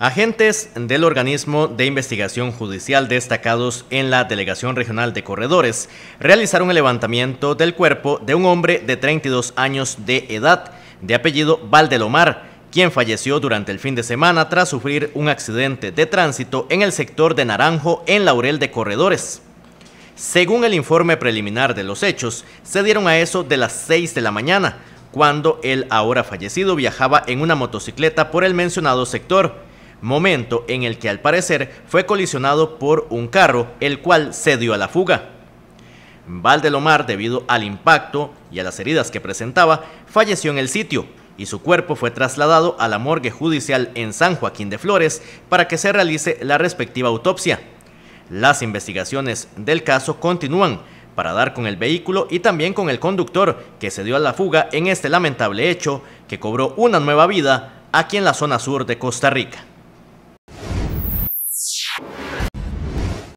Agentes del organismo de investigación judicial destacados en la Delegación Regional de Corredores realizaron el levantamiento del cuerpo de un hombre de 32 años de edad, de apellido Valdelomar, quien falleció durante el fin de semana tras sufrir un accidente de tránsito en el sector de Naranjo en Laurel de Corredores. Según el informe preliminar de los hechos, se dieron a eso de las 6 de la mañana, cuando el ahora fallecido viajaba en una motocicleta por el mencionado sector, momento en el que al parecer fue colisionado por un carro, el cual se dio a la fuga. Valdelomar, debido al impacto y a las heridas que presentaba, falleció en el sitio y su cuerpo fue trasladado a la morgue judicial en San Joaquín de Flores para que se realice la respectiva autopsia. Las investigaciones del caso continúan para dar con el vehículo y también con el conductor que se dio a la fuga en este lamentable hecho que cobró una nueva vida aquí en la zona sur de Costa Rica.